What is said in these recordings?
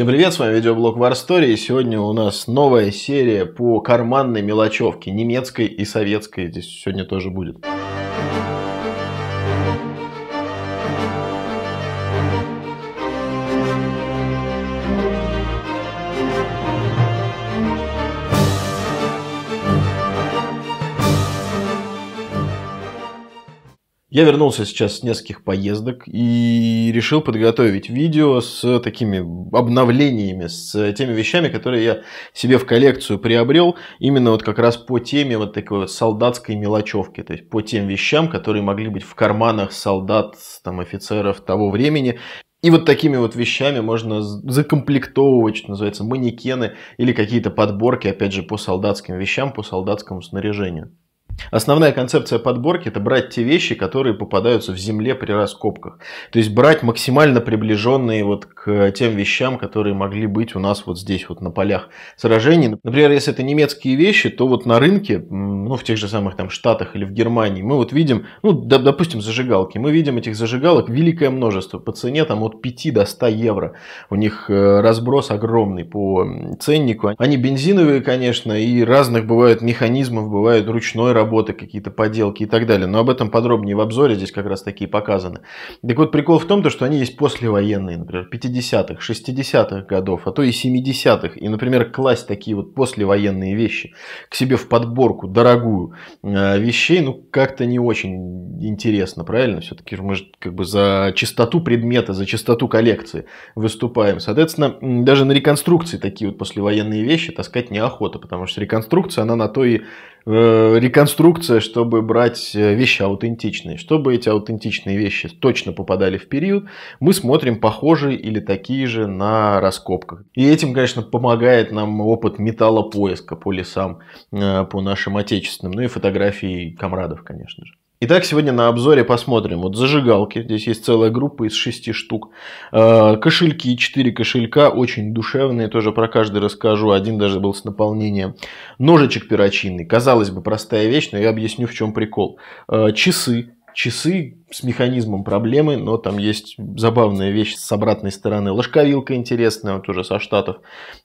Всем привет, с вами видеоблог War Story, и сегодня у нас новая серия по карманной мелочевке, немецкой и советской здесь сегодня тоже будет. Я вернулся сейчас с нескольких поездок и решил подготовить видео с такими обновлениями, с теми вещами, которые я себе в коллекцию приобрел, именно вот как раз по теме вот такой вот солдатской мелочевки, то есть по тем вещам, которые могли быть в карманах солдат, там, офицеров того времени. И вот такими вот вещами можно закомплектовывать, что называется, манекены или какие-то подборки, опять же, по солдатским вещам, по солдатскому снаряжению. Основная концепция подборки – это брать те вещи, которые попадаются в земле при раскопках. То есть брать максимально приближенные вот к тем вещам, которые могли быть у нас вот здесь вот на полях сражений. Например, если это немецкие вещи, то вот на рынке, ну в тех же самых там Штатах или в Германии, мы вот видим, ну допустим зажигалки, мы видим этих зажигалок великое множество по цене там от 5 до 100 евро. У них э, разброс огромный по ценнику. Они бензиновые, конечно, и разных бывают механизмов, бывают ручной работы работы, какие-то поделки и так далее. Но об этом подробнее в обзоре, здесь как раз такие показаны. Так вот, прикол в том, что они есть послевоенные, например, 50-х, 60-х годов, а то и 70-х. И, например, класть такие вот послевоенные вещи к себе в подборку, дорогую, э, вещей, ну, как-то не очень интересно, правильно? Все-таки мы же как бы за чистоту предмета, за чистоту коллекции выступаем. Соответственно, даже на реконструкции такие вот послевоенные вещи таскать неохота, потому что реконструкция, она на то и Э, реконструкция, чтобы брать э, вещи аутентичные. Чтобы эти аутентичные вещи точно попадали в период, мы смотрим похожие или такие же на раскопках. И этим, конечно, помогает нам опыт металлопоиска по лесам, э, по нашим отечественным, ну и фотографии комрадов, конечно же. Итак, сегодня на обзоре посмотрим. Вот зажигалки, здесь есть целая группа из шести штук. Э, кошельки, Четыре кошелька, очень душевные, тоже про каждый расскажу. Один даже был с наполнением. Ножичек перочинный, казалось бы, простая вещь, но я объясню, в чем прикол. Э, часы, часы с механизмом проблемы, но там есть забавная вещь с обратной стороны. Ложковилка интересная, вот уже со Штатов.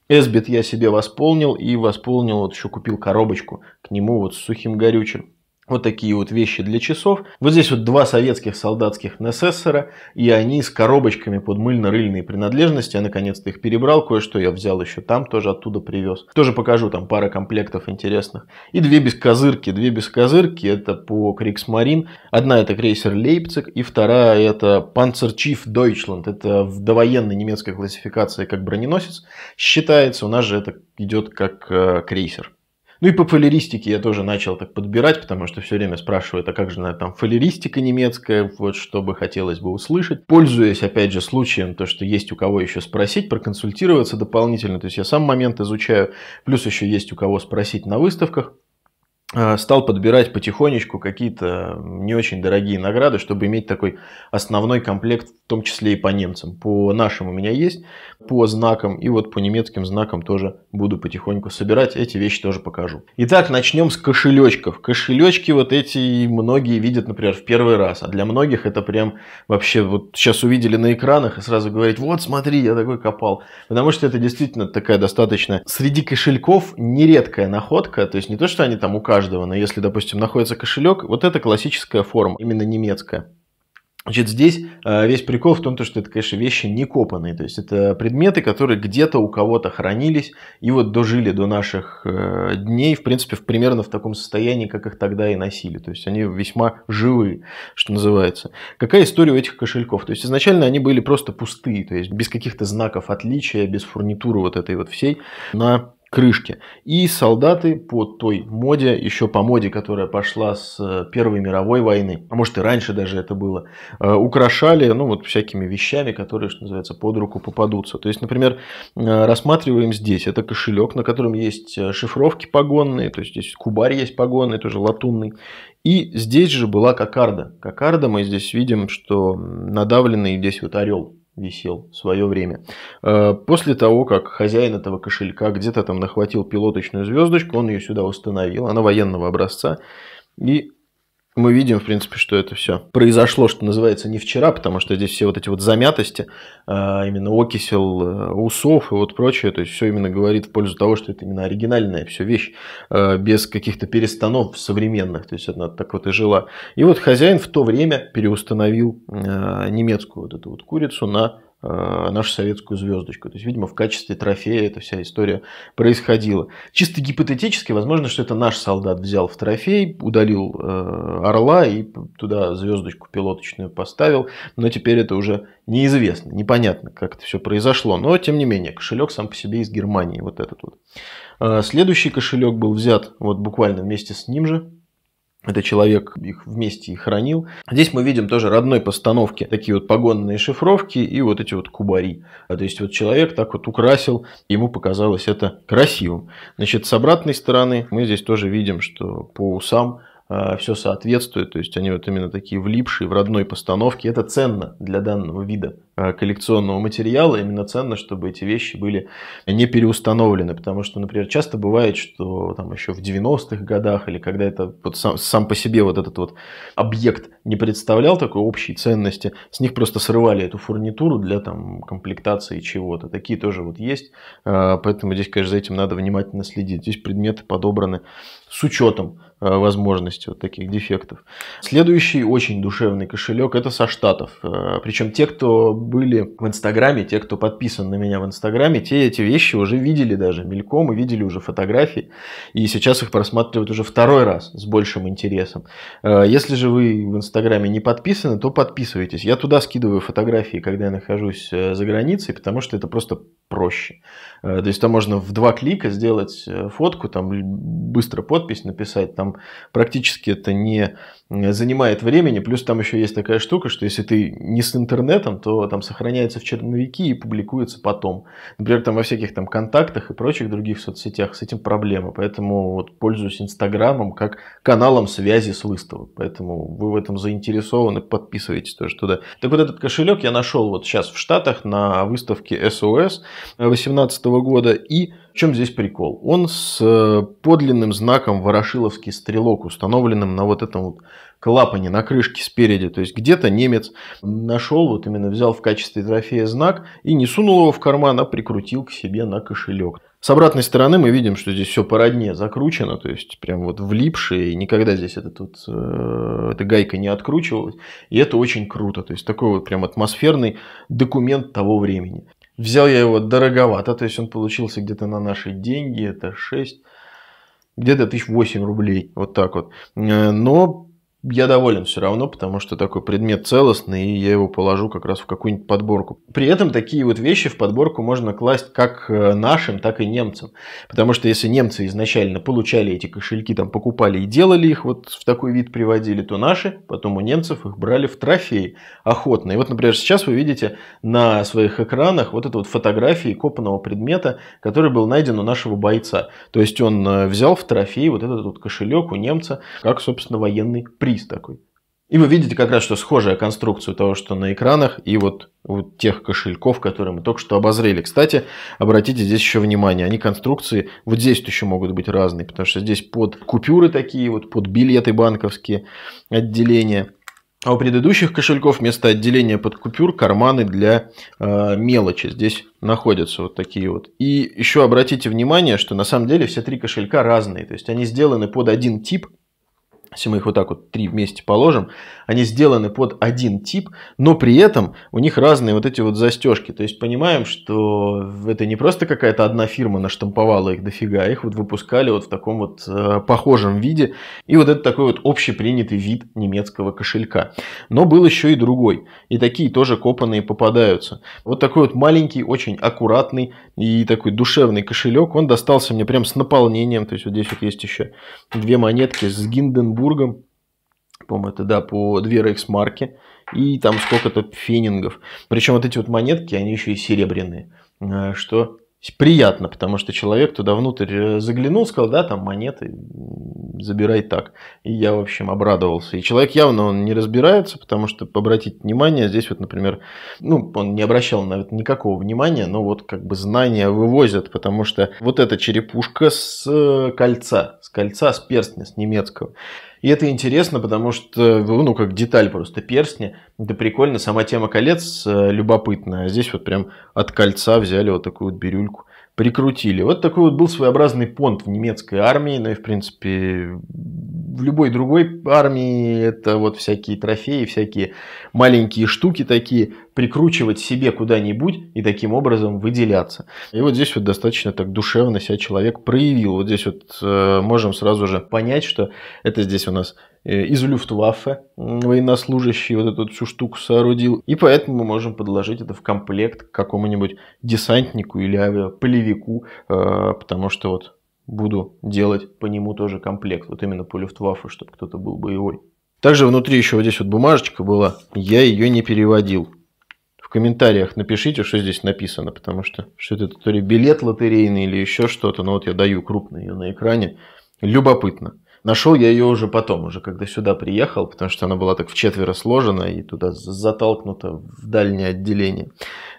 Эсбит я себе восполнил и восполнил, вот еще купил коробочку к нему вот с сухим горючим. Вот такие вот вещи для часов. Вот здесь вот два советских солдатских насессора, и они с коробочками под мыльно-рыльные принадлежности. Я наконец-то их перебрал, кое-что я взял еще там, тоже оттуда привез. Тоже покажу, там пара комплектов интересных. И две без козырки, Две без козырки. это по Криксмарин. Одна это крейсер Лейпциг, и вторая это Panzerchief Deutschland. Это в довоенной немецкой классификации как броненосец считается. У нас же это идет как э, крейсер. Ну и по фалеристике я тоже начал так подбирать, потому что все время спрашивают, а как же наверное, там фалеристика немецкая, вот что бы хотелось бы услышать. Пользуясь, опять же, случаем, то, что есть у кого еще спросить, проконсультироваться дополнительно, то есть я сам момент изучаю, плюс еще есть у кого спросить на выставках. Э, стал подбирать потихонечку какие-то не очень дорогие награды, чтобы иметь такой основной комплект, в том числе и по немцам. По нашим у меня есть, по знакам и вот по немецким знакам тоже буду потихоньку собирать. Эти вещи тоже покажу. Итак, начнем с кошелечков. Кошелечки вот эти многие видят, например, в первый раз. А для многих это прям вообще вот сейчас увидели на экранах и сразу говорить, вот смотри, я такой копал. Потому что это действительно такая достаточно среди кошельков нередкая находка. То есть не то, что они там указывают, каждого, но если, допустим, находится кошелек, вот это классическая форма, именно немецкая. Значит, здесь э, весь прикол в том, что это, конечно, вещи не копанные. То есть, это предметы, которые где-то у кого-то хранились и вот дожили до наших э, дней, в принципе, в примерно в таком состоянии, как их тогда и носили. То есть, они весьма живые, что называется. Какая история у этих кошельков? То есть, изначально они были просто пустые, то есть, без каких-то знаков отличия, без фурнитуры вот этой вот всей. На крышки. И солдаты по той моде, еще по моде, которая пошла с э, Первой мировой войны, а может и раньше даже это было, э, украшали ну, вот всякими вещами, которые, что называется, под руку попадутся. То есть, например, э, рассматриваем здесь, это кошелек, на котором есть шифровки погонные, то есть здесь кубарь есть погонный, тоже латунный. И здесь же была кокарда. Кокарда мы здесь видим, что надавленный здесь вот орел висел в свое время. Э, после того, как хозяин этого кошелька где-то там нахватил пилоточную звездочку, он ее сюда установил, она военного образца, и мы видим, в принципе, что это все произошло, что называется, не вчера, потому что здесь все вот эти вот замятости, а, именно окисел э, усов и вот прочее, то есть все именно говорит в пользу того, что это именно оригинальная все вещь, а, без каких-то перестанов современных, то есть она так вот и жила. И вот хозяин в то время переустановил а, немецкую вот эту вот курицу на Э, нашу советскую звездочку. То есть, видимо, в качестве трофея эта вся история происходила. Чисто гипотетически, возможно, что это наш солдат взял в трофей, удалил э, орла и туда звездочку пилоточную поставил, но теперь это уже неизвестно, непонятно, как это все произошло. Но, тем не менее, кошелек сам по себе из Германии, вот этот вот. Э, следующий кошелек был взят вот буквально вместе с ним же, это человек их вместе и хранил. Здесь мы видим тоже родной постановки такие вот погонные шифровки и вот эти вот кубари. А, то есть вот человек так вот украсил, ему показалось это красивым. Значит, с обратной стороны мы здесь тоже видим, что по усам а, все соответствует, то есть они вот именно такие влипшие в родной постановке, это ценно для данного вида. Э, коллекционного материала, именно ценно, чтобы эти вещи были не переустановлены, потому что, например, часто бывает, что там еще в 90-х годах или когда это вот сам, сам по себе вот этот вот объект не представлял такой общей ценности, с них просто срывали эту фурнитуру для там комплектации чего-то. Такие тоже вот есть, э, поэтому здесь, конечно, за этим надо внимательно следить. Здесь предметы подобраны с учетом э, возможности вот таких дефектов. Следующий очень душевный кошелек это со штатов. Причем те, кто были в Инстаграме, те, кто подписан на меня в Инстаграме, те эти вещи уже видели даже мельком и видели уже фотографии. И сейчас их просматривают уже второй раз с большим интересом. Э, если же вы в Инстаграме не подписаны, то подписывайтесь. Я туда скидываю фотографии, когда я нахожусь э, за границей, потому что это просто проще. Э, то есть там можно в два клика сделать фотку, там быстро подпись написать, там практически это не Э, занимает времени, плюс там еще есть такая штука, что если ты не с интернетом, то там сохраняется в черновики и публикуется потом. Например, там во всяких там контактах и прочих других соцсетях с этим проблемы, поэтому вот пользуюсь Инстаграмом как каналом связи с выставок, поэтому вы в этом заинтересованы, подписывайтесь тоже туда. Так вот этот кошелек я нашел вот сейчас в Штатах на выставке SOS 2018 года и чем здесь прикол? Он с э, подлинным знаком «Ворошиловский стрелок», установленным на вот этом вот клапане, на крышке спереди. То есть где-то немец нашел, вот именно взял в качестве трофея знак и не сунул его в карман, а прикрутил к себе на кошелек. С обратной стороны мы видим, что здесь все породнее, закручено, то есть прям вот влипшее, и никогда здесь этот, вот, э, эта гайка не откручивалась. И это очень круто, то есть такой вот прям атмосферный документ того времени. Взял я его дороговато, то есть он получился где-то на наши деньги, это 6, где-то 1008 рублей, вот так вот. Э, но я доволен все равно, потому что такой предмет целостный, и я его положу как раз в какую-нибудь подборку. При этом такие вот вещи в подборку можно класть как э, нашим, так и немцам. Потому что если немцы изначально получали эти кошельки, там покупали и делали их, вот в такой вид приводили, то наши потом у немцев их брали в трофей охотно. И вот, например, сейчас вы видите на своих экранах вот эту вот фотографии копанного предмета, который был найден у нашего бойца. То есть он э, взял в трофей вот этот вот кошелек у немца, как, собственно, военный приз каприз такой. И вы видите как раз, что схожая конструкция того, что на экранах, и вот, вот тех кошельков, которые мы только что обозрели. Кстати, обратите здесь еще внимание, они конструкции вот здесь еще могут быть разные, потому что здесь под купюры такие, вот под билеты банковские отделения. А у предыдущих кошельков вместо отделения под купюр карманы для э, мелочи. Здесь находятся вот такие вот. И еще обратите внимание, что на самом деле все три кошелька разные. То есть они сделаны под один тип если мы их вот так вот три вместе положим, они сделаны под один тип, но при этом у них разные вот эти вот застежки. То есть понимаем, что это не просто какая-то одна фирма наштамповала их дофига, их вот выпускали вот в таком вот э, похожем виде. И вот это такой вот общепринятый вид немецкого кошелька. Но был еще и другой. И такие тоже копанные попадаются. Вот такой вот маленький, очень аккуратный и такой душевный кошелек. Он достался мне прям с наполнением. То есть вот здесь вот есть еще две монетки с Гинденбургом. Петербургом, по-моему, это, да, по две рейхсмарки и там сколько-то фенингов. Причем вот эти вот монетки, они еще и серебряные, э, что приятно, потому что человек туда внутрь э, заглянул, сказал, да, там монеты, забирай так. И я, в общем, обрадовался. И человек явно он не разбирается, потому что, обратить внимание, здесь вот, например, ну, он не обращал на это никакого внимания, но вот как бы знания вывозят, потому что вот эта черепушка с э, кольца, с кольца, с перстня, с немецкого. И это интересно, потому что, ну, как деталь просто перстня. Это прикольно. Сама тема колец э, любопытная. А здесь вот прям от кольца взяли вот такую вот бирюльку. Прикрутили. Вот такой вот был своеобразный понт в немецкой армии, ну и, в принципе, в любой другой армии это вот всякие трофеи, всякие маленькие штуки такие, прикручивать себе куда-нибудь и таким образом выделяться. И вот здесь вот достаточно так душевно себя человек проявил. Вот здесь вот э, можем сразу же понять, что это здесь у нас э, из Люфтваффе военнослужащий вот эту вот всю штуку соорудил. И поэтому мы можем подложить это в комплект к какому-нибудь десантнику или авиаполевику, э, потому что вот буду делать по нему тоже комплект. Вот именно по люфтваффе, чтобы кто-то был боевой. Также внутри еще вот здесь вот бумажечка была. Я ее не переводил. В комментариях напишите, что здесь написано, потому что что это, то ли билет лотерейный или еще что-то. Но вот я даю крупно ее на экране. Любопытно. Нашел я ее уже потом, уже когда сюда приехал, потому что она была так в четверо сложена и туда затолкнута в дальнее отделение.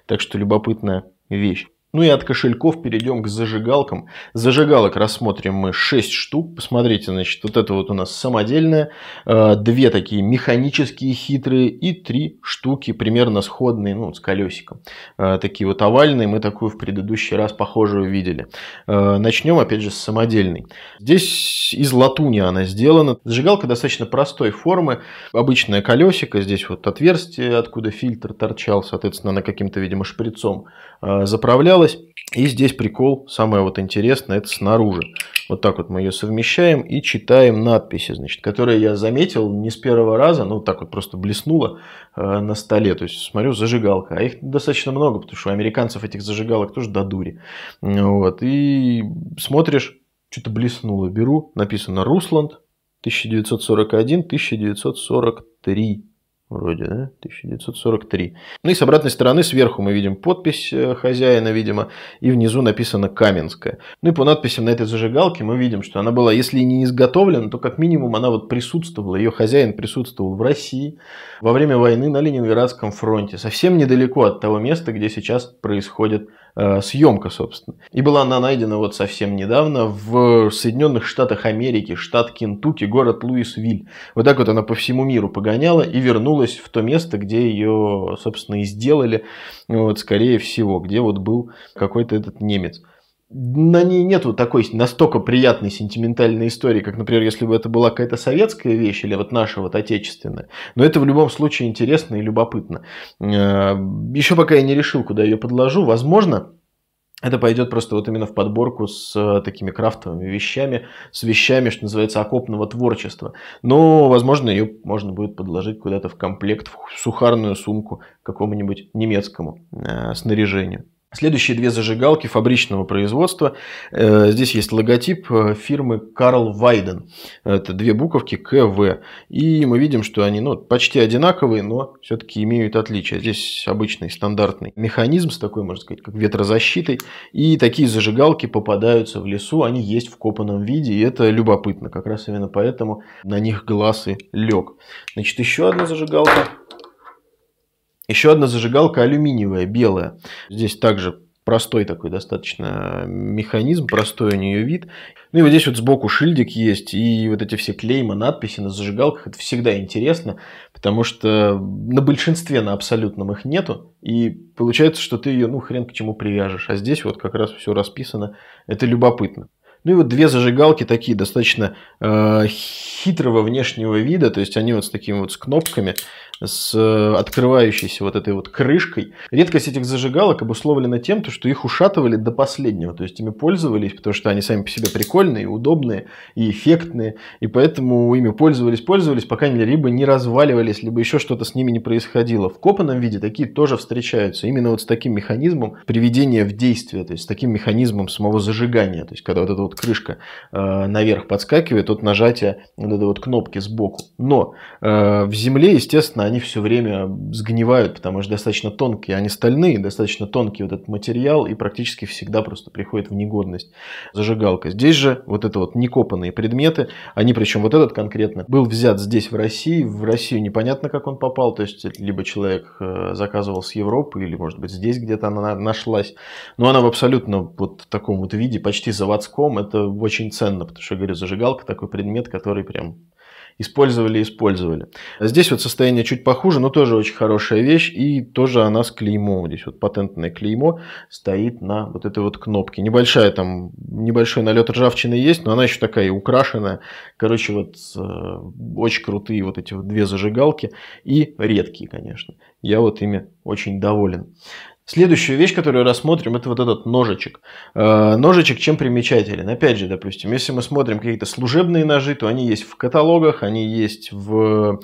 Так что любопытная вещь. Ну и от кошельков перейдем к зажигалкам. Зажигалок рассмотрим мы 6 штук. Посмотрите, значит, вот это вот у нас самодельное, э, две такие механические хитрые и три штуки примерно сходные, ну, с колесиком. Э, такие вот овальные, мы такую в предыдущий раз похожую видели. Э, начнем, опять же, с самодельной. Здесь из латуни она сделана. Зажигалка достаточно простой формы, обычное колесико, здесь вот отверстие, откуда фильтр торчал, соответственно, она каким-то, видимо, шприцом заправлялась осталось. И здесь прикол, самое вот интересное, это снаружи. Вот так вот мы ее совмещаем и читаем надписи, значит, которые я заметил не с первого раза, ну так вот просто блеснуло э, на столе. То есть смотрю, зажигалка. А их достаточно много, потому что у американцев этих зажигалок тоже до дури. Вот. И смотришь, что-то блеснуло. Беру, написано «Русланд», 1941-1943. Вроде, да? 1943. Ну и с обратной стороны сверху мы видим подпись э, хозяина, видимо, и внизу написано «Каменская». Ну и по надписям на этой зажигалке мы видим, что она была, если не изготовлена, то как минимум она вот присутствовала, ее хозяин присутствовал в России во время войны на Ленинградском фронте, совсем недалеко от того места, где сейчас происходит Э, съемка, собственно. И была она найдена вот совсем недавно в Соединенных Штатах Америки, штат Кентукки, город Луисвиль. Вот так вот она по всему миру погоняла и вернулась в то место, где ее, собственно, и сделали, вот, скорее всего, где вот был какой-то этот немец на ней нету такой настолько приятной сентиментальной истории, как, например, если бы это была какая-то советская вещь или вот наша вот отечественная. Но это в любом случае интересно и любопытно. Э, Еще пока я не решил, куда ее подложу. Возможно, это пойдет просто вот именно в подборку с э, такими крафтовыми вещами, с вещами, что называется, окопного творчества. Но, возможно, ее можно будет подложить куда-то в комплект, в сухарную сумку какому-нибудь немецкому э, снаряжению. Следующие две зажигалки фабричного производства. Э, здесь есть логотип э, фирмы Карл Вайден. Это две буковки КВ. И мы видим, что они ну, почти одинаковые, но все-таки имеют отличия. Здесь обычный стандартный механизм с такой, можно сказать, как ветрозащитой. И такие зажигалки попадаются в лесу, они есть в копанном виде, и это любопытно. Как раз именно поэтому на них глаз и лег. Значит, еще одна зажигалка. Еще одна зажигалка алюминиевая, белая. Здесь также простой такой достаточно э, механизм, простой у нее вид. Ну и вот здесь вот сбоку шильдик есть, и вот эти все клейма, надписи на зажигалках, это всегда интересно, потому что на большинстве, на абсолютном их нету, и получается, что ты ее, ну, хрен к чему привяжешь. А здесь вот как раз все расписано, это любопытно. Ну и вот две зажигалки такие достаточно э, хитрого внешнего вида, то есть они вот с такими вот с кнопками, с э, открывающейся вот этой вот крышкой. Редкость этих зажигалок обусловлена тем, что их ушатывали до последнего, то есть ими пользовались, потому что они сами по себе прикольные, удобные и эффектные, и поэтому ими пользовались, пользовались, пока они либо не разваливались, либо еще что-то с ними не происходило. В копанном виде такие тоже встречаются, именно вот с таким механизмом приведения в действие, то есть с таким механизмом самого зажигания, то есть когда вот эта вот крышка э, наверх подскакивает от нажатия вот этой вот кнопки сбоку. Но э, в земле, естественно, они все время сгнивают, потому что достаточно тонкие, они стальные, достаточно тонкий вот этот материал и практически всегда просто приходит в негодность зажигалка. Здесь же вот это вот некопанные предметы, они причем вот этот конкретно был взят здесь в России, в Россию непонятно как он попал, то есть либо человек э, заказывал с Европы или может быть здесь где-то она нашлась, но она в абсолютно вот таком вот виде, почти заводском, это очень ценно, потому что, я говорю, зажигалка такой предмет, который прям использовали, использовали. А Здесь вот состояние чуть похуже, но тоже очень хорошая вещь, и тоже она с клеймом. Здесь вот патентное клеймо стоит на вот этой вот кнопке. Небольшая там, небольшой налет ржавчины есть, но она еще такая украшенная. Короче, вот э, очень крутые вот эти вот две зажигалки и редкие, конечно. Я вот ими очень доволен. Следующая вещь, которую рассмотрим, это вот этот ножичек. Э, ножичек чем примечателен? Опять же, допустим, если мы смотрим какие-то служебные ножи, то они есть в каталогах, они есть в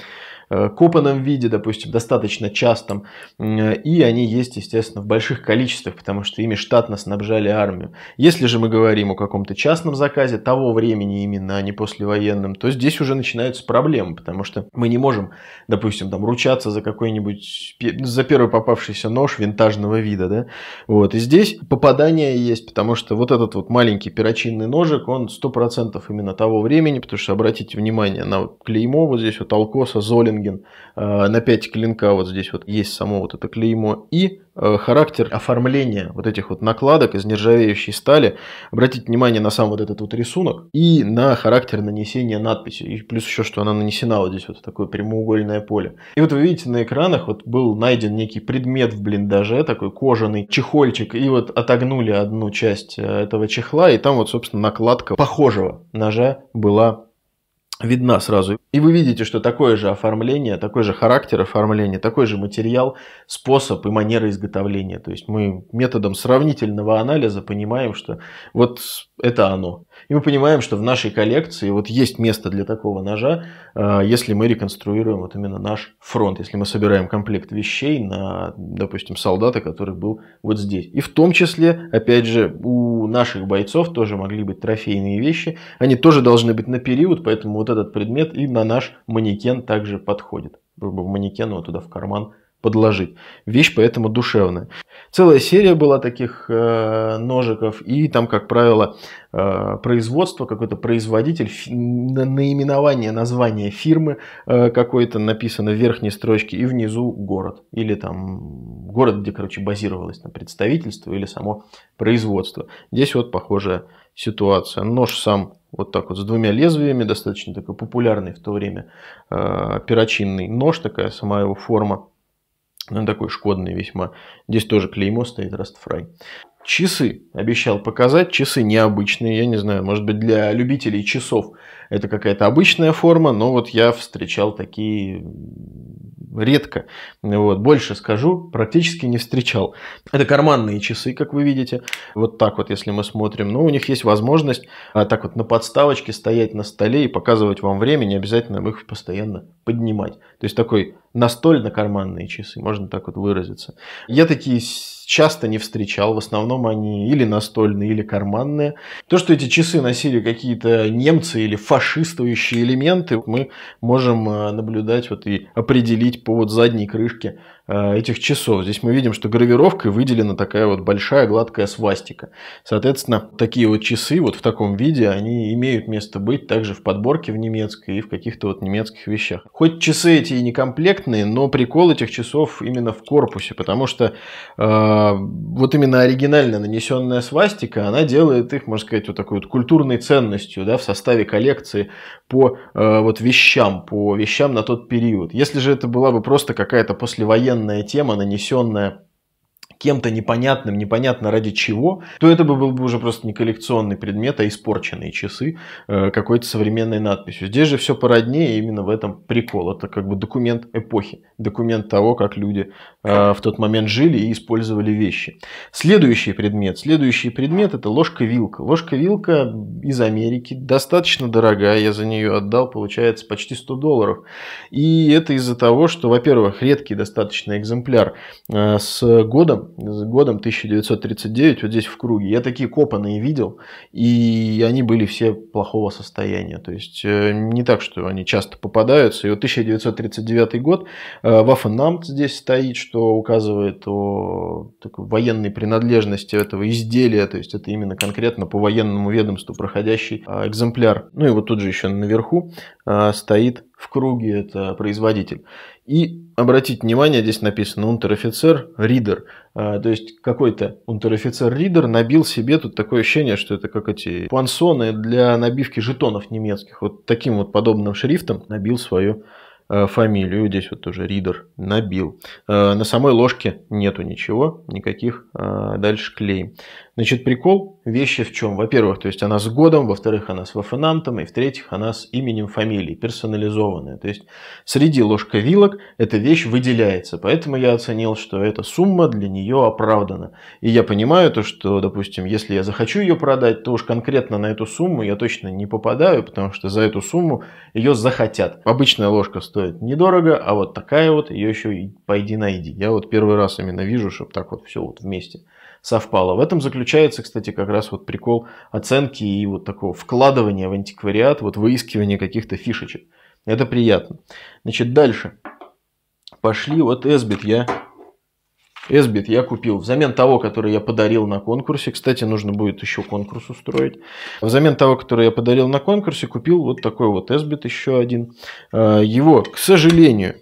Э, копанном виде, допустим, достаточно частом. И они есть, естественно, в больших количествах, потому что ими штатно снабжали армию. Если же мы говорим о каком-то частном заказе того времени именно, а не послевоенном, то здесь уже начинаются проблемы, потому что мы не можем, допустим, там ручаться за какой-нибудь, за первый попавшийся нож винтажного вида, да, вот, и здесь попадание есть, потому что вот этот вот маленький перочинный ножик, он 100% именно того времени, потому что обратите внимание на вот клеймо вот здесь вот Алкоса, Золин Шенген э, на 5 клинка, вот здесь вот есть само вот это клеймо, и э, характер оформления вот этих вот накладок из нержавеющей стали. Обратите внимание на сам вот этот вот рисунок и на характер нанесения надписи. И плюс еще, что она нанесена вот здесь вот такое прямоугольное поле. И вот вы видите на экранах, вот был найден некий предмет в блиндаже, такой кожаный чехольчик, и вот отогнули одну часть э, этого чехла, и там вот, собственно, накладка похожего ножа была видна сразу. И вы видите, что такое же оформление, такой же характер оформления, такой же материал, способ и манера изготовления. То есть мы методом сравнительного анализа понимаем, что вот это оно. И мы понимаем, что в нашей коллекции вот есть место для такого ножа, э, если мы реконструируем вот именно наш фронт, если мы собираем комплект вещей на, допустим, солдата, который был вот здесь. И в том числе, опять же, у наших бойцов тоже могли быть трофейные вещи, они тоже должны быть на период, поэтому вот этот предмет и на наш манекен также подходит. В Манекену вот туда в карман подложить. Вещь поэтому душевная. Целая серия была таких э, ножиков, и там, как правило, э, производство, какой-то производитель, фи- наименование, название фирмы э, какой-то написано в верхней строчке и внизу город. Или там город, где, короче, базировалось на представительство или само производство. Здесь вот похожая ситуация. Нож сам вот так вот с двумя лезвиями, достаточно такой популярный в то время э, перочинный нож, такая сама его форма ну, такой шкодный весьма. Здесь тоже клеймо стоит Растфрай Часы обещал показать. Часы необычные. Я не знаю, может быть, для любителей часов это какая-то обычная форма, но вот я встречал такие редко. Вот, больше скажу, практически не встречал. Это карманные часы, как вы видите. Вот так вот, если мы смотрим. Но у них есть возможность а, так вот на подставочке стоять на столе и показывать вам время, не обязательно их постоянно поднимать. То есть такой настольно-карманные часы, можно так вот выразиться. Я такие часто не встречал. В основном они или настольные, или карманные. То, что эти часы носили какие-то немцы или фашистующие элементы, мы можем э, наблюдать вот и определить по вот задней крышке Э, этих часов. Здесь мы видим, что гравировкой выделена такая вот большая гладкая свастика. Соответственно, такие вот часы вот в таком виде, они имеют место быть также в подборке в немецкой и в каких-то вот немецких вещах. Хоть часы эти и некомплектные, но прикол этих часов именно в корпусе, потому что э, вот именно оригинально нанесенная свастика, она делает их, можно сказать, вот такой вот культурной ценностью да, в составе коллекции по э, вот вещам, по вещам на тот период. Если же это была бы просто какая-то послевоенная откровенная тема, нанесенная кем-то непонятным, непонятно ради чего, то это бы был бы уже просто не коллекционный предмет, а испорченные часы э, какой-то современной надписью. Здесь же все породнее, именно в этом прикол. Это как бы документ эпохи, документ того, как люди э, в тот момент жили и использовали вещи. Следующий предмет. Следующий предмет это ложка-вилка. Ложка-вилка из Америки достаточно дорогая. Я за нее отдал, получается, почти 100 долларов. И это из-за того, что, во-первых, редкий достаточно экземпляр э, с годом с годом 1939, вот здесь в круге. Я такие копанные видел, и они были все плохого состояния. То есть э, не так, что они часто попадаются. И вот 1939 год, э, Waffenamt здесь стоит, что указывает о такой военной принадлежности этого изделия. То есть это именно конкретно по военному ведомству проходящий а, экземпляр. Ну и вот тут же еще наверху э, стоит в круге это производитель. И обратить внимание, здесь написано унтер-офицер ридер. А, то есть какой-то унтер-офицер ридер набил себе тут такое ощущение, что это как эти пансоны для набивки жетонов немецких. Вот таким вот подобным шрифтом набил свое. Э, фамилию, здесь вот тоже ридер набил. Э, на самой ложке нету ничего, никаких э, дальше клей. Значит, прикол вещи в чем? Во-первых, то есть она с годом, во-вторых, она с вафенантом, и в-третьих, она с именем фамилии, персонализованная. То есть среди ложка вилок эта вещь выделяется, поэтому я оценил, что эта сумма для нее оправдана. И я понимаю то, что, допустим, если я захочу ее продать, то уж конкретно на эту сумму я точно не попадаю, потому что за эту сумму ее захотят. Обычная ложка стоит стоит недорого, а вот такая вот, ее еще и пойди найди. Я вот первый раз именно вижу, чтобы так вот все вот вместе совпало. В этом заключается, кстати, как раз вот прикол оценки и вот такого вкладывания в антиквариат, вот выискивания каких-то фишечек. Это приятно. Значит, дальше. Пошли, вот Эсбит я Эсбит я купил взамен того, который я подарил на конкурсе. Кстати, нужно будет еще конкурс устроить. Взамен того, который я подарил на конкурсе, купил вот такой вот Эсбит еще один. Э, его, к сожалению,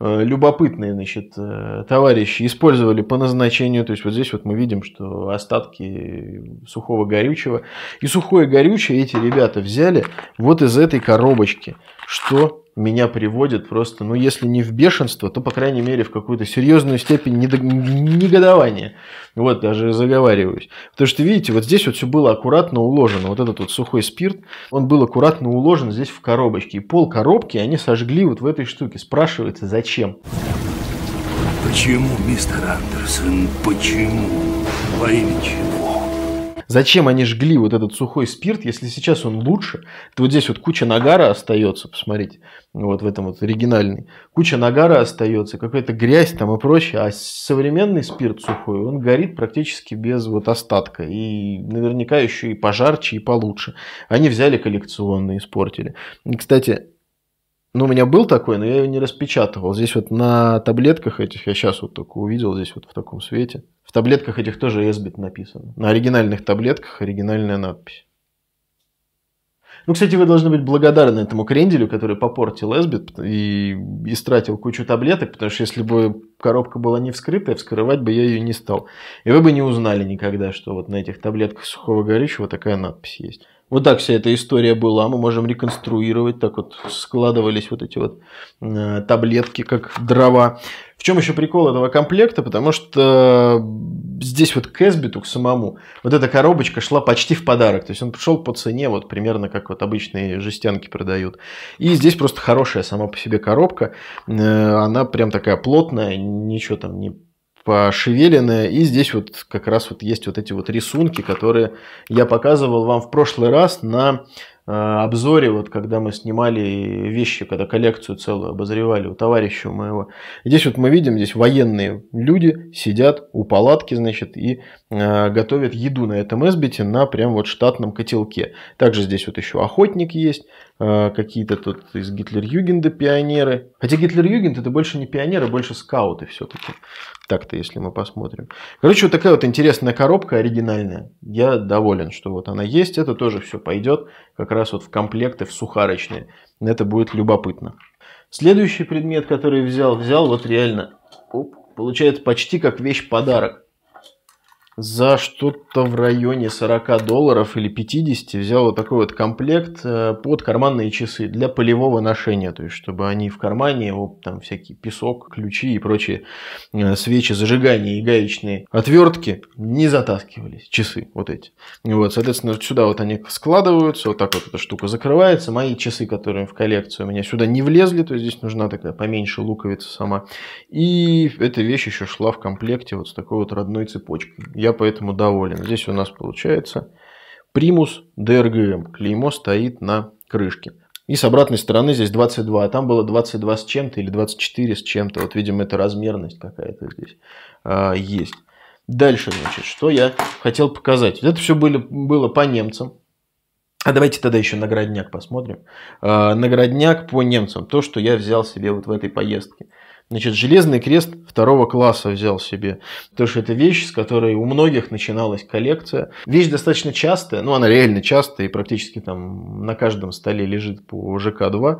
э, любопытные значит, э, товарищи использовали по назначению. То есть вот здесь вот мы видим, что остатки сухого горючего. И сухое горючее эти ребята взяли вот из этой коробочки. Что меня приводит просто, ну если не в бешенство, то по крайней мере в какую-то серьезную степень негодования. Вот даже заговариваюсь. Потому что видите, вот здесь вот все было аккуратно уложено. Вот этот вот сухой спирт, он был аккуратно уложен здесь в коробочке. И пол коробки они сожгли вот в этой штуке. Спрашивается, зачем? Почему, мистер Андерсон, почему? Во имя чего? Зачем они жгли вот этот сухой спирт, если сейчас он лучше? То вот здесь вот куча нагара остается, посмотрите, вот в этом вот оригинальный. Куча нагара остается, какая-то грязь там и прочее. А современный спирт сухой, он горит практически без вот остатка. И наверняка еще и пожарче, и получше. Они взяли коллекционные, испортили. И, кстати, ну, у меня был такой, но я его не распечатывал. Здесь вот на таблетках этих, я сейчас вот только увидел, здесь вот в таком свете. В таблетках этих тоже Эсбит написано. На оригинальных таблетках оригинальная надпись. Ну, кстати, вы должны быть благодарны этому кренделю, который попортил Эсбит и истратил кучу таблеток, потому что если бы коробка была не вскрытая, вскрывать бы я ее не стал. И вы бы не узнали никогда, что вот на этих таблетках сухого горючего такая надпись есть. Вот так вся эта история была. Мы можем реконструировать. Так вот складывались вот эти вот э, таблетки, как дрова. В чем еще прикол этого комплекта? Потому что здесь вот к Эсбиту, к самому, вот эта коробочка шла почти в подарок. То есть он пришел по цене, вот примерно как вот обычные жестянки продают. И здесь просто хорошая сама по себе коробка. Э, она прям такая плотная, ничего там не пошевеленное. И здесь вот как раз вот есть вот эти вот рисунки, которые я показывал вам в прошлый раз на э, обзоре, вот когда мы снимали вещи, когда коллекцию целую обозревали у товарища у моего. Здесь вот мы видим, здесь военные люди сидят у палатки, значит, и э, готовят еду на этом эсбите на прям вот штатном котелке. Также здесь вот еще охотник есть, Э, какие-то тут из Гитлер-Югенда пионеры. Хотя Гитлер-Югенд это больше не пионеры, больше скауты все-таки. Так-то, если мы посмотрим. Короче, вот такая вот интересная коробка, оригинальная. Я доволен, что вот она есть. Это тоже все пойдет как раз вот в комплекты, в сухарочные. Это будет любопытно. Следующий предмет, который взял, взял вот реально, оп, получается почти как вещь-подарок за что-то в районе 40 долларов или 50 взял вот такой вот комплект э, под карманные часы для полевого ношения, то есть чтобы они в кармане, его там всякий песок, ключи и прочие э, свечи, зажигания и гаечные отвертки не затаскивались, часы вот эти. Вот, соответственно, сюда вот они складываются, вот так вот эта штука закрывается. Мои часы, которые в коллекцию у меня сюда не влезли, то есть здесь нужна такая поменьше луковица сама. И эта вещь еще шла в комплекте вот с такой вот родной цепочкой я поэтому доволен. Здесь у нас получается примус DRGM, клеймо стоит на крышке. И с обратной стороны здесь 22, а там было 22 с чем-то или 24 с чем-то. Вот, видимо, это размерность какая-то здесь а, есть. Дальше, значит, что я хотел показать. Вот Это все были, было по немцам. А давайте тогда еще наградняк посмотрим. А, наградняк по немцам. То, что я взял себе вот в этой поездке. Значит, железный крест второго класса взял себе, потому что это вещь, с которой у многих начиналась коллекция. Вещь достаточно частая, ну она реально частая и практически там на каждом столе лежит по ЖК-2.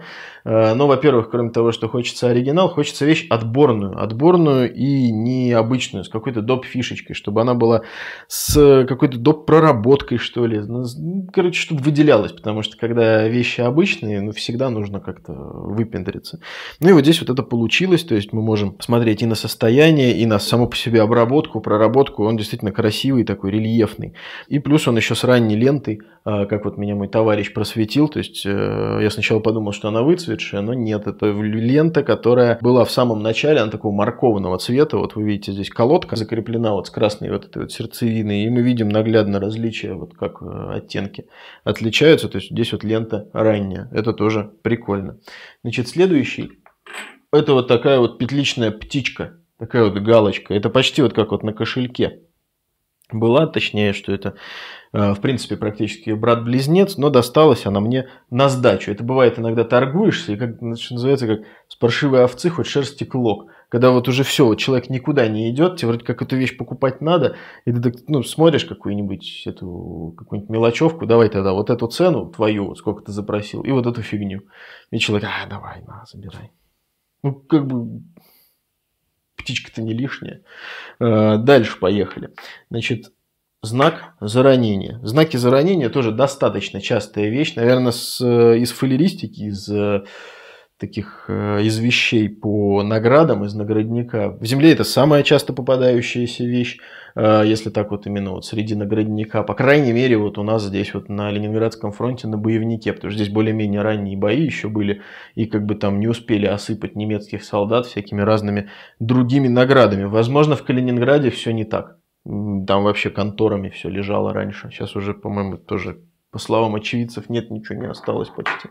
Э, но, во-первых, кроме того, что хочется оригинал, хочется вещь отборную, отборную и необычную, с какой-то доп-фишечкой, чтобы она была с какой-то доп-проработкой, что ли. Ну, ну, короче, чтобы выделялась, потому что когда вещи обычные, ну всегда нужно как-то выпендриться. Ну и вот здесь вот это получилось, то есть есть мы можем смотреть и на состояние, и на саму по себе обработку, проработку. Он действительно красивый, такой рельефный. И плюс он еще с ранней лентой, а, как вот меня мой товарищ просветил. То есть э, я сначала подумал, что она выцветшая, но нет, это лента, которая была в самом начале, она такого морковного цвета. Вот вы видите, здесь колодка закреплена вот с красной вот этой вот сердцевиной, и мы видим наглядно различия, вот как э, оттенки отличаются. То есть здесь вот лента ранняя. Это тоже прикольно. Значит, следующий это вот такая вот петличная птичка, такая вот галочка. Это почти вот как вот на кошельке была, точнее, что это, э, в принципе, практически брат-близнец, но досталась она мне на сдачу. Это бывает иногда торгуешься, и, как что называется, как с паршивой овцы хоть шерсти клок. Когда вот уже все, вот человек никуда не идет, тебе вроде как эту вещь покупать надо, и ты так, ну, смотришь какую-нибудь эту какую-нибудь мелочевку, давай тогда вот эту цену твою, вот сколько ты запросил, и вот эту фигню. И человек, а, давай, на, забирай. Ну, как бы птичка-то не лишняя. Э, дальше поехали. Значит, знак заранения. Знаки заранения тоже достаточно частая вещь. Наверное, с, э, из фалеристики, из э, таких э, из вещей по наградам, из наградника. В земле это самая часто попадающаяся вещь, э, если так вот именно вот среди наградника. По крайней мере, вот у нас здесь вот на Ленинградском фронте на боевнике, потому что здесь более-менее ранние бои еще были, и как бы там не успели осыпать немецких солдат всякими разными другими наградами. Возможно, в Калининграде все не так. Там вообще конторами все лежало раньше. Сейчас уже, по-моему, тоже, по словам очевидцев, нет, ничего не осталось почти.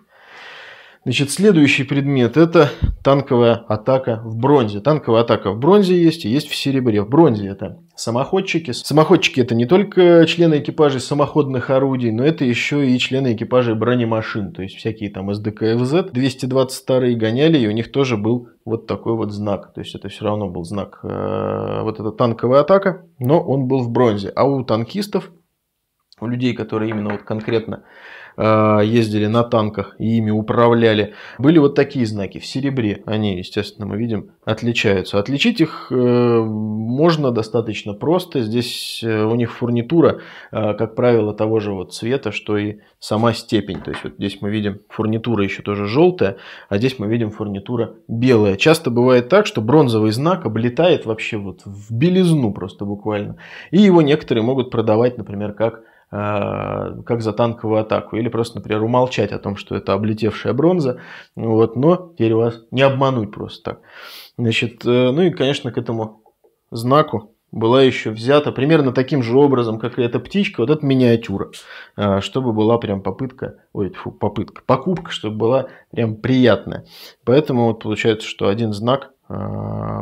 Значит, следующий предмет – это танковая атака в бронзе. Танковая атака в бронзе есть и есть в серебре. В бронзе это самоходчики. Самоходчики – это не только члены экипажей самоходных орудий, но это еще и члены экипажей бронемашин. То есть, всякие там СДКФЗ 222 гоняли, и у них тоже был вот такой вот знак. То есть, это все равно был знак, э, вот эта танковая атака, но он был в бронзе. А у танкистов, у людей, которые именно вот конкретно Э, ездили на танках и ими управляли. Были вот такие знаки в серебре. Они, естественно, мы видим, отличаются. Отличить их э, можно достаточно просто. Здесь э, у них фурнитура, как правило, того же вот цвета, что и сама степень. То есть вот здесь мы видим фурнитура еще тоже желтая, а здесь мы видим фурнитура белая. Часто бывает так, что бронзовый знак облетает вообще вот в белизну просто буквально. И его некоторые могут продавать, например, как Э, как за танковую атаку. Или просто, например, умолчать о том, что это облетевшая бронза. Вот, но теперь вас не обмануть просто так. Значит, э, ну и, конечно, к этому знаку была еще взята примерно таким же образом, как и эта птичка, вот эта миниатюра, э, чтобы была прям попытка, ой, фу, попытка, покупка, чтобы была прям приятная. Поэтому вот получается, что один знак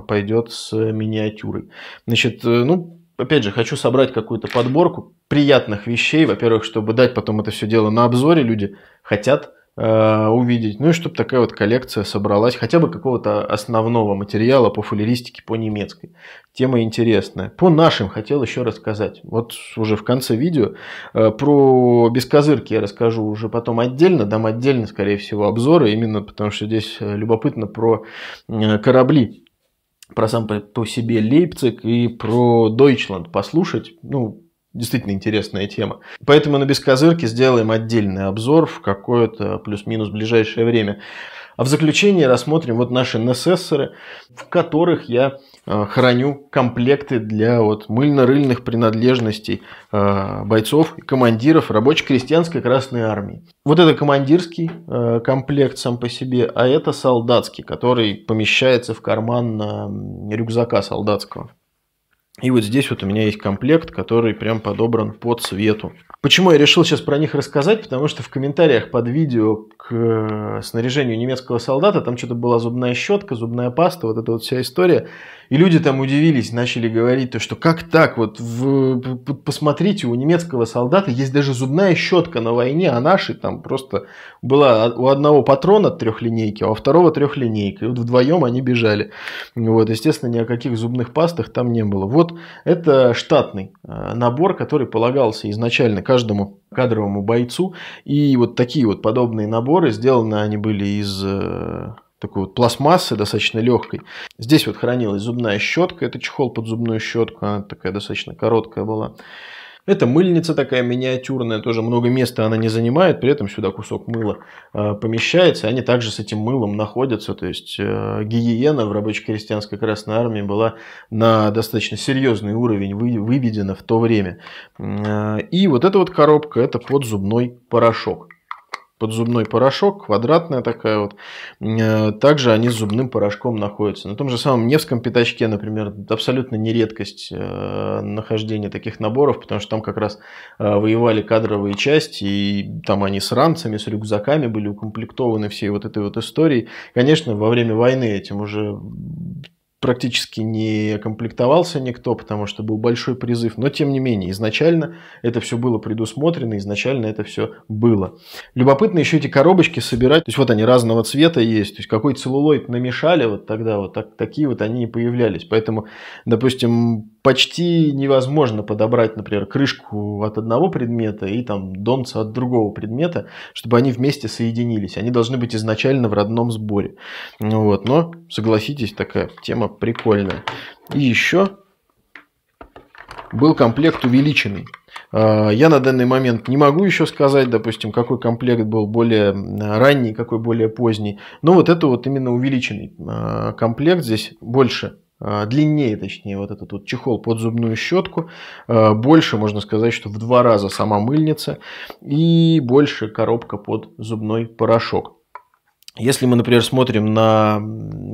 пойдет с миниатюрой. Значит, ну, опять же, хочу собрать какую-то подборку приятных вещей, во-первых, чтобы дать потом это все дело на обзоре, люди хотят э, увидеть, ну и чтобы такая вот коллекция собралась, хотя бы какого-то основного материала по фалеристике, по немецкой. Тема интересная. По нашим хотел еще рассказать. Вот уже в конце видео э, про бескозырки я расскажу уже потом отдельно, дам отдельно, скорее всего, обзоры, именно потому что здесь э, любопытно про э, корабли про сам по себе Лейпциг и про Дойчланд послушать. Ну, действительно интересная тема. Поэтому на Бескозырке сделаем отдельный обзор в какое-то плюс-минус ближайшее время. А в заключение рассмотрим вот наши несессоры, в которых я э, храню комплекты для вот мыльно-рыльных принадлежностей э, бойцов и командиров рабоче-крестьянской Красной Армии. Вот это командирский э, комплект сам по себе, а это солдатский, который помещается в карман рюкзака солдатского. И вот здесь вот у меня есть комплект, который прям подобран по цвету. Почему я решил сейчас про них рассказать? Потому что в комментариях под видео Э, снаряжению немецкого солдата. Там что-то была зубная щетка, зубная паста, вот эта вот вся история. И люди там удивились, начали говорить, то, что как так, вот в, посмотрите, у немецкого солдата есть даже зубная щетка на войне, а наши там просто была у одного патрона трехлинейки, а у второго трехлинейки И вот вдвоем они бежали. Вот, естественно, ни о каких зубных пастах там не было. Вот это штатный э, набор, который полагался изначально каждому кадровому бойцу. И вот такие вот подобные наборы сделаны они были из э, такой вот пластмассы, достаточно легкой. Здесь вот хранилась зубная щетка, это чехол под зубную щетку, она такая достаточно короткая была. Это мыльница такая миниатюрная, тоже много места она не занимает, при этом сюда кусок мыла э, помещается, они также с этим мылом находятся, то есть э, гигиена в рабочей крестьянской Красной Армии была на достаточно серьезный уровень выведена в то время. Э, и вот эта вот коробка, это под зубной порошок под зубной порошок, квадратная такая вот. Э, также они с зубным порошком находятся. На том же самом Невском пятачке, например, абсолютно не редкость э, нахождения таких наборов, потому что там как раз э, воевали кадровые части, и там они с ранцами, с рюкзаками были укомплектованы всей вот этой вот историей. Конечно, во время войны этим уже практически не комплектовался никто, потому что был большой призыв. Но, тем не менее, изначально это все было предусмотрено, изначально это все было. Любопытно еще эти коробочки собирать. То есть, вот они разного цвета есть. То есть, какой целлулоид намешали вот тогда, вот так, такие вот они и появлялись. Поэтому, допустим, почти невозможно подобрать, например, крышку от одного предмета и там донца от другого предмета, чтобы они вместе соединились. Они должны быть изначально в родном сборе. Ну вот, но согласитесь, такая тема прикольная. И еще был комплект увеличенный. А, я на данный момент не могу еще сказать, допустим, какой комплект был более ранний, какой более поздний. Но вот это вот именно увеличенный а, комплект. Здесь больше а, длиннее, точнее, вот этот вот чехол под зубную щетку, а, больше, можно сказать, что в два раза сама мыльница и больше коробка под зубной порошок. Если мы, например, смотрим на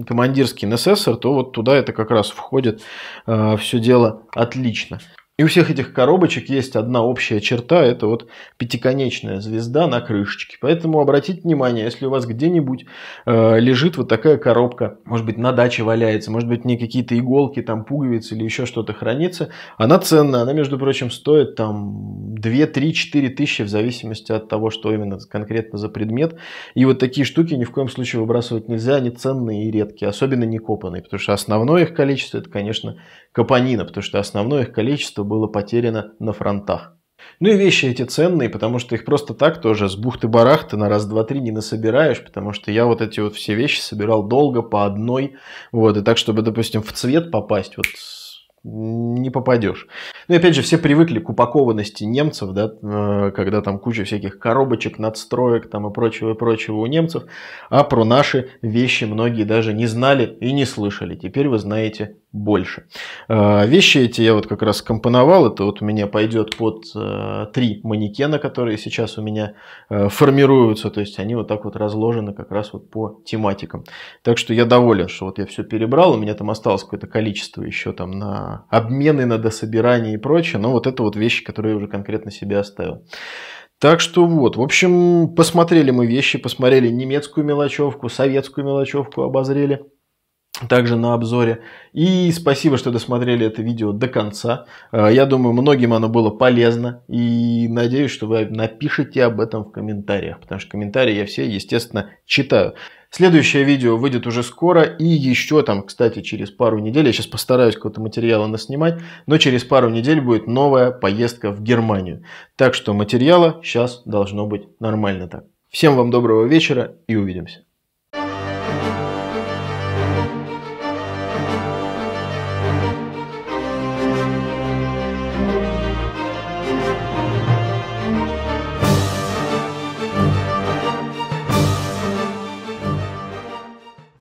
командирский НССР, то вот туда это как раз входит а, все дело отлично. И у всех этих коробочек есть одна общая черта, это вот пятиконечная звезда на крышечке. Поэтому обратите внимание, если у вас где-нибудь э, лежит вот такая коробка, может быть на даче валяется, может быть не какие-то иголки, там пуговицы или еще что-то хранится, она ценная, она, между прочим, стоит там 2, 3, 4 тысячи в зависимости от того, что именно конкретно за предмет. И вот такие штуки ни в коем случае выбрасывать нельзя, они ценные и редкие, особенно не копанные, потому что основное их количество это, конечно, капонина, потому что основное их количество было потеряно на фронтах. Ну и вещи эти ценные, потому что их просто так тоже с бухты-барахты на раз, два, три не насобираешь, потому что я вот эти вот все вещи собирал долго по одной, вот, и так, чтобы, допустим, в цвет попасть, вот не попадешь. Ну и опять же, все привыкли к упакованности немцев, да, э, когда там куча всяких коробочек, надстроек там и прочего, и прочего у немцев, а про наши вещи многие даже не знали и не слышали. Теперь вы знаете больше. Э, вещи эти я вот как раз компоновал, это вот у меня пойдет под э, три манекена, которые сейчас у меня формируются, то есть они вот так вот разложены как раз вот по тематикам. Так что я доволен, что вот я все перебрал, у меня там осталось какое-то количество еще там на обмены на дособирание и прочее, но ну, вот это вот вещи, которые я уже конкретно себе оставил. Так что вот, в общем, посмотрели мы вещи, посмотрели немецкую мелочевку, советскую мелочевку обозрели также на обзоре. И спасибо, что досмотрели это видео до конца. Э, я думаю, многим оно было полезно. И надеюсь, что вы напишите об этом в комментариях, потому что комментарии я все, естественно, читаю. Следующее видео выйдет уже скоро и еще там, кстати, через пару недель, я сейчас постараюсь какого-то материала наснимать, но через пару недель будет новая поездка в Германию. Так что материала сейчас должно быть нормально так. Всем вам доброго вечера и увидимся.